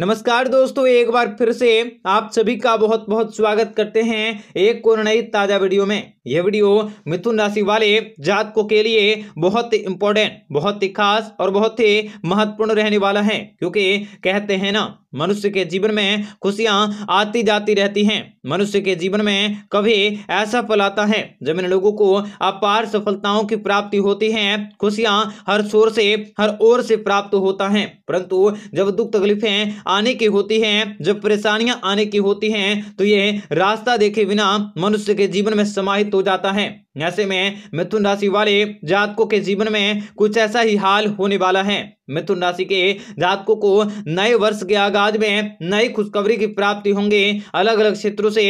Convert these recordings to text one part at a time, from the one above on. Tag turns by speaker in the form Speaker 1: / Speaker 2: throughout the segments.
Speaker 1: नमस्कार दोस्तों एक बार फिर से आप सभी का बहुत बहुत स्वागत करते हैं एक और नई ताज़ा वीडियो में यह वीडियो मिथुन राशि वाले जातकों के लिए बहुत ही इंपॉर्टेंट बहुत ही खास और बहुत ही महत्वपूर्ण रहने वाला है क्योंकि कहते हैं ना मनुष्य के जीवन में खुशियां आती जाती रहती हैं मनुष्य के जीवन में कभी ऐसा फल आता है जब इन लोगों को अपार सफलताओं की प्राप्ति होती है खुशियां हर शोर से हर ओर से प्राप्त होता है परंतु जब दुख तकलीफें आने की होती है जब परेशानियां आने की होती हैं तो ये रास्ता देखे बिना मनुष्य के जीवन में समाहित हो जाता है ऐसे में मिथुन राशि वाले जातकों के जीवन में कुछ ऐसा ही हाल होने वाला है मिथुन राशि के जातकों को नए वर्ष के आगाज में नई खुशखबरी की प्राप्ति होंगे अलग अलग क्षेत्रों से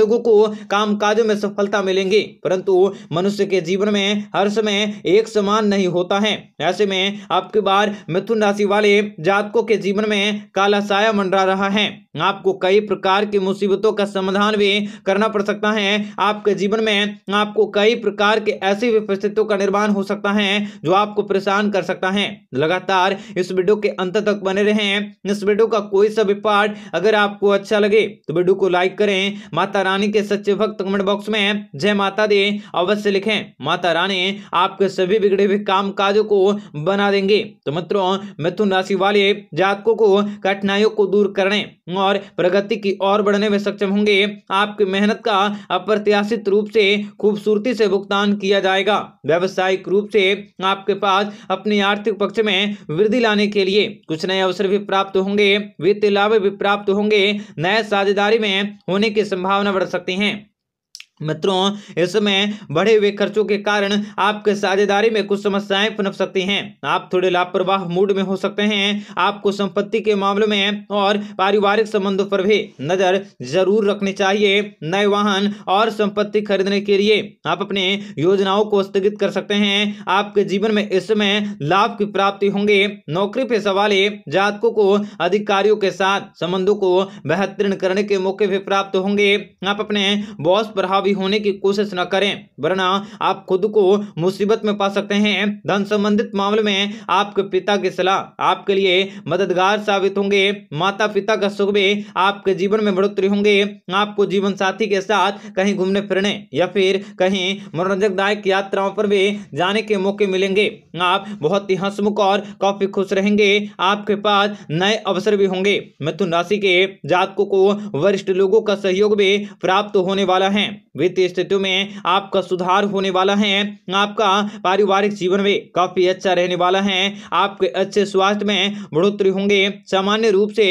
Speaker 1: लोगों को काम काजों में सफलता मिलेंगी परंतु मनुष्य के जीवन में हर समय एक समान नहीं होता है ऐसे में आपकी बार मिथुन राशि वाले जातकों के जीवन में काला साया मंडरा रहा है आपको कई प्रकार की मुसीबतों का समाधान भी करना पड़ सकता है आपके जीवन में आपको कई प्रकार के ऐसी परिस्थितियों का निर्माण हो सकता है जो आपको परेशान कर सकता है लगातार इस वीडियो के अंत तक बने रहें इस वीडियो का कोई सा भी पार्ट अगर आपको अच्छा लगे तो वीडियो को लाइक करें माता रानी के सच्चे भक्त कमेंट बॉक्स में जय माता दे अवश्य लिखें माता रानी आपके सभी बिगड़े हुए काम काजों को बना देंगे तो मित्रों मिथुन राशि वाले जातकों को कठिनाइयों को दूर करने और प्रगति की ओर बढ़ने में सक्षम होंगे आपकी मेहनत का अप्रत्याशित रूप से खूबसूरती से भुगतान किया जाएगा व्यावसायिक रूप से आपके पास अपने आर्थिक पक्ष में वृद्धि लाने के लिए कुछ नए अवसर भी प्राप्त होंगे वित्तीय लाभ भी प्राप्त होंगे नए साझेदारी में होने की संभावना बढ़ सकती है मित्रों इसमें बढ़े हुए खर्चों के कारण आपके साझेदारी में कुछ समस्याएं पनप सकती हैं आप थोड़े लापरवाह मूड में हो सकते हैं आपको संपत्ति के मामले में और पारिवारिक संबंधों पर भी नजर जरूर रखनी चाहिए नए वाहन और संपत्ति खरीदने के लिए आप अपने योजनाओं को स्थगित कर सकते हैं आपके जीवन में इसमें लाभ की प्राप्ति होंगे नौकरी पेशा वाले जातकों को अधिकारियों के साथ संबंधों को बेहतरीन करने के मौके भी प्राप्त होंगे आप अपने बॉस प्रभावी हावी होने की कोशिश न करें वरना आप खुद को मुसीबत में पा सकते हैं धन संबंधित मामले में आपके पिता की सलाह आपके लिए मददगार साबित होंगे माता पिता का सुख भी आपके जीवन में बढ़ोतरी होंगे आपको जीवन साथी के साथ कहीं घूमने फिरने या फिर कहीं मनोरंजकदायक यात्राओं पर भी जाने के मौके मिलेंगे आप बहुत ही हंसमुख और काफी खुश रहेंगे आपके पास नए अवसर भी होंगे मिथुन राशि के जातकों को वरिष्ठ लोगों का सहयोग भी प्राप्त होने वाला है वित्तीय स्थिति में आपका सुधार होने वाला है आपका पारिवारिक जीवन में काफी अच्छा रहने वाला है आपके अच्छे स्वास्थ्य में बढ़ोतरी होंगे सामान्य रूप से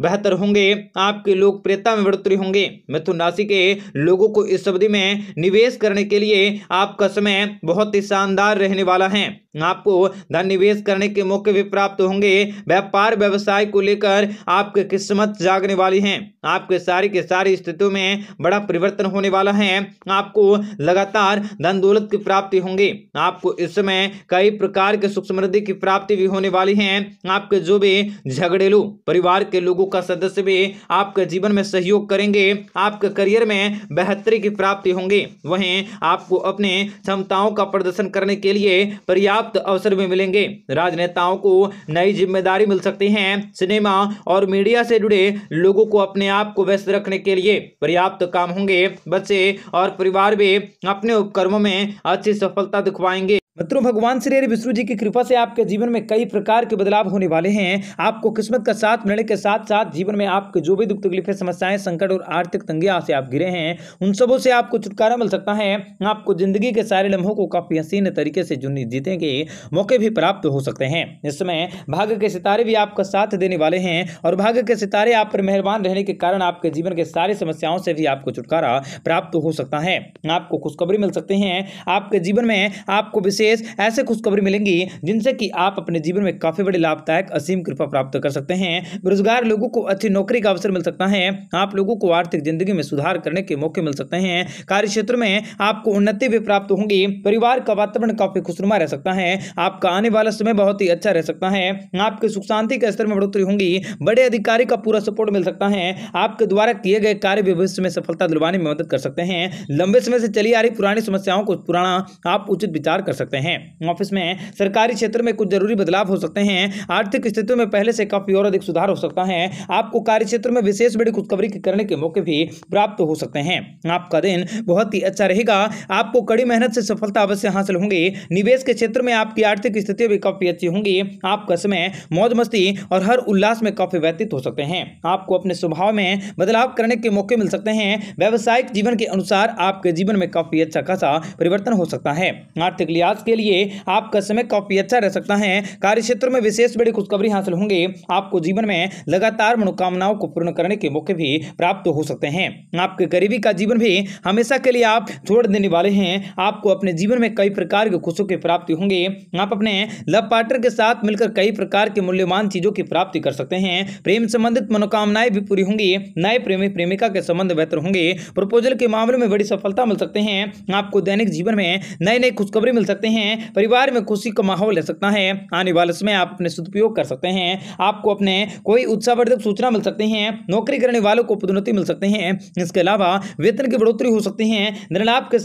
Speaker 1: बेहतर होंगे आपकी लोकप्रियता में बढ़ोतरी होंगे मिथुन राशि के लोगों को इस अवधि में निवेश करने के लिए आपका समय बहुत ही शानदार रहने वाला है आपको धन निवेश करने के मौके भी प्राप्त होंगे व्यापार व्यवसाय को लेकर आपकी किस्मत जागने वाली है आपके सारी के सारी स्थितियों में बड़ा परिवर्तन होने वाला है आपको लगातार धन दौलत की प्राप्ति होंगी आपको इस समय कई प्रकार के सुख समृद्धि की प्राप्ति भी होने वाली है आपके जो भी झगड़ेलू परिवार के लोगों समूह का सदस्य भी आपके जीवन में सहयोग करेंगे आपके करियर में बेहतरी की प्राप्ति होंगे वहीं आपको अपने क्षमताओं का प्रदर्शन करने के लिए पर्याप्त अवसर भी मिलेंगे राजनेताओं को नई जिम्मेदारी मिल सकती है सिनेमा और मीडिया से जुड़े लोगों को अपने आप को व्यस्त रखने के लिए पर्याप्त काम होंगे बच्चे और परिवार भी अपने उपक्रमों में अच्छी सफलता दिखवाएंगे मित्रों भगवान श्री हरि विष्णु जी की कृपा से आपके जीवन में कई प्रकार के बदलाव होने वाले हैं आपको किस्मत का साथ मिलने के साथ साथ जीवन में आपके जो भी दुख तकलीफें समस्याएं संकट और आर्थिक तंगिया से आप गिरे हैं उन सबों से आपको छुटकारा मिल सकता है आपको जिंदगी के सारे लम्हों को काफी हसीन तरीके से जुनी जीते के मौके भी प्राप्त हो सकते हैं इस समय भाग्य के सितारे भी आपका साथ देने वाले हैं और भाग्य के सितारे आप पर मेहरबान रहने के कारण आपके जीवन के सारी समस्याओं से भी आपको छुटकारा प्राप्त हो सकता है आपको खुशखबरी मिल सकती है आपके जीवन में आपको विशेष विशेष ऐसे खुशखबरी मिलेंगी जिनसे कि आप अपने जीवन में काफ़ी बड़े लाभदायक असीम कृपा प्राप्त कर सकते हैं बेरोजगार लोगों को अच्छी नौकरी का अवसर मिल सकता है आप लोगों को आर्थिक जिंदगी में सुधार करने के मौके मिल सकते हैं कार्य क्षेत्र में आपको उन्नति भी प्राप्त होंगी परिवार का वातावरण काफ़ी खुशनुमा रह सकता है आपका आने वाला समय बहुत ही अच्छा रह सकता है आपके सुख शांति के स्तर में बढ़ोतरी होंगी बड़े अधिकारी का पूरा सपोर्ट मिल सकता है आपके द्वारा किए गए कार्य भविष्य में सफलता दिलवाने में मदद कर सकते हैं लंबे समय से चली आ रही पुरानी समस्याओं को पुराना आप उचित विचार कर सकते हैं सकते हैं ऑफिस में सरकारी क्षेत्र में कुछ जरूरी बदलाव हो सकते हैं आर्थिक स्थितियों में पहले से काफी और अधिक सुधार हो सकता है आपको कार्य क्षेत्र में विशेष बड़ी खुशखबरी करने के मौके भी प्राप्त हो सकते हैं आपका दिन बहुत ही अच्छा रहेगा आपको कड़ी मेहनत से सफलता अवश्य हासिल होंगी निवेश के क्षेत्र में आपकी आर्थिक स्थितियां भी काफी अच्छी होंगी आपका समय मौज मस्ती और हर उल्लास में काफी व्यतीत हो सकते हैं आपको अपने स्वभाव में बदलाव करने के मौके मिल सकते हैं व्यवसायिक जीवन के अनुसार आपके जीवन में काफी अच्छा खासा परिवर्तन हो सकता है आर्थिक लिहाज विकास के लिए आपका समय काफ़ी अच्छा रह सकता है कार्य क्षेत्र में विशेष बड़ी खुशखबरी हासिल होंगे आपको जीवन में लगातार मनोकामनाओं को पूर्ण करने के मौके भी प्राप्त हो सकते हैं आपके गरीबी का जीवन भी हमेशा के लिए आप छोड़ देने वाले हैं आपको अपने जीवन में कई प्रकार के खुशों की प्राप्ति होंगे आप अपने लव पार्टनर के साथ मिलकर कई प्रकार के मूल्यवान चीजों की प्राप्ति कर सकते हैं प्रेम संबंधित मनोकामनाएं भी पूरी होंगी नए प्रेमी प्रेमिका के संबंध बेहतर होंगे प्रपोजल के मामले में बड़ी सफलता मिल सकते हैं आपको दैनिक जीवन में नई नई खुशखबरी मिल सकते सकते हैं परिवार में खुशी का माहौल रह सकता है आने वाले समय आप अपने सदुपयोग कर सकते हैं आपको अपने कोई उत्साहवर्धक सूचना मिल सकते हैं नौकरी करने वालों को पदोन्नति मिल सकते हैं इसके अलावा वेतन की बढ़ोतरी हो सकती है धनलाभ के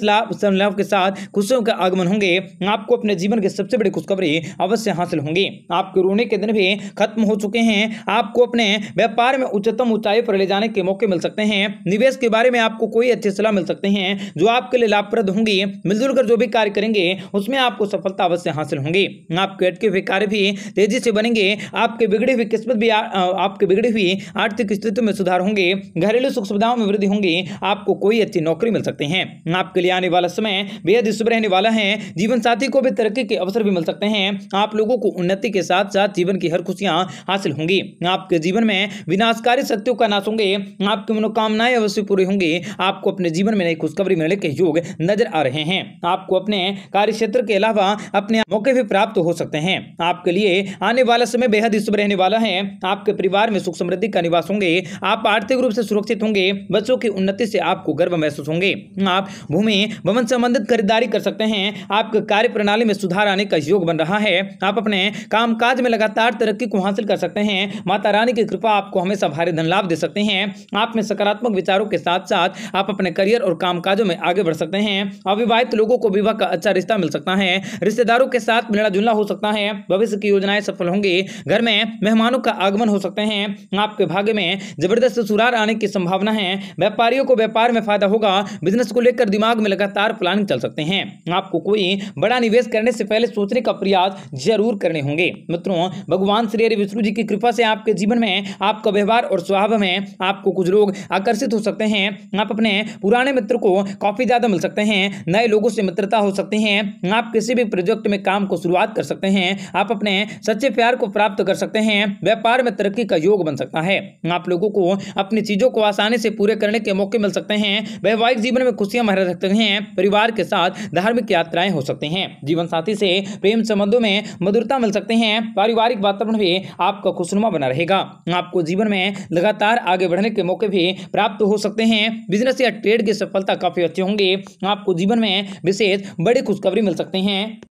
Speaker 1: लाभ के साथ खुशियों का आगमन होंगे आपको अपने जीवन की सबसे बड़ी खुशखबरी अवश्य हासिल होंगी आपके रोने के दिन भी खत्म हो चुके हैं आपको अपने व्यापार में उच्चतम ऊंचाई पर ले जाने के मौके मिल सकते हैं निवेश के बारे में आपको कोई अच्छी सलाह मिल सकते हैं जो आपके लिए लाभप्रद होंगी मिलजुल कर जो भी कार्य करेंगे उसमें इसमें आपको सफलता अवश्य हासिल होंगी आपके अटके हुए कार्य भी तेजी से बनेंगे आपके बिगड़ी हुई किस्मत भी आपके बिगड़ी हुई आर्थिक स्थिति में सुधार होंगे घरेलू सुख सुविधाओं में वृद्धि होंगी आपको कोई अच्छी नौकरी मिल सकती है आपके लिए आने वाला समय बेहद शुभ रहने वाला है जीवन साथी को भी तरक्की के अवसर भी मिल सकते हैं आप लोगों को उन्नति के साथ साथ जीवन की हर खुशियां हासिल होंगी आपके जीवन में विनाशकारी सत्यों का नाश होंगे आपकी मनोकामनाएं अवश्य पूरी होंगी आपको अपने जीवन में नई खुशखबरी मिलने के योग नजर आ रहे हैं आपको अपने कार्य क्षेत्र के अलावा अपने मौके भी प्राप्त हो सकते हैं आपके लिए आने वाला समय बेहद शुभ रहने वाला है आपके परिवार में सुख समृद्धि का निवास होंगे आप आर्थिक रूप से सुरक्षित होंगे बच्चों की उन्नति से आपको गर्व महसूस होंगे आप भूमि भवन संबंधित खरीदारी कर सकते हैं आपके कार्य प्रणाली में सुधार आने का योग बन रहा है आप अपने कामकाज में लगातार तरक्की को हासिल कर सकते हैं माता रानी की कृपा आपको हमेशा भारी धन लाभ दे सकते हैं आप में सकारात्मक विचारों के साथ साथ आप अपने करियर और कामकाजों में आगे बढ़ सकते हैं अविवाहित लोगों को विवाह का अच्छा रिश्ता मिल सकता सकता है रिश्तेदारों के साथ मिलना जुलना हो सकता है भविष्य की योजनाएं सफल होंगी घर में मेहमानों का आगमन हो सकते हैं आपके भाग्य में जबरदस्त सुरार आने की संभावना है व्यापारियों को व्यापार में फायदा होगा बिजनेस को लेकर दिमाग में लगातार प्लानिंग चल सकते हैं आपको कोई बड़ा निवेश करने से पहले सोचने का प्रयास जरूर करने होंगे मित्रों भगवान श्री हरि विष्णु जी की कृपा से आपके जीवन में आपका व्यवहार और स्वभाव में आपको कुछ लोग आकर्षित हो सकते हैं आप अपने पुराने मित्र को काफी ज्यादा मिल सकते हैं नए लोगों से मित्रता हो सकती है आप आप किसी भी प्रोजेक्ट में काम को शुरुआत कर सकते हैं आप अपने सच्चे प्यार को प्राप्त कर सकते हैं व्यापार में तरक्की का योग बन सकता है आप लोगों को अपनी चीज़ों को आसानी से पूरे करने के मौके मिल सकते हैं वैवाहिक जीवन में खुशियां महरा सकते हैं परिवार के साथ धार्मिक यात्राएं हो सकते हैं जीवन साथी से प्रेम संबंधों में मधुरता मिल सकते हैं पारिवारिक वातावरण भी आपका खुशनुमा बना रहेगा आपको जीवन में लगातार आगे बढ़ने के मौके भी प्राप्त हो सकते हैं बिजनेस या ट्रेड की सफलता काफी अच्छी होंगे आपको जीवन में विशेष बड़ी खुशखबरी मिल सकती सकते हैं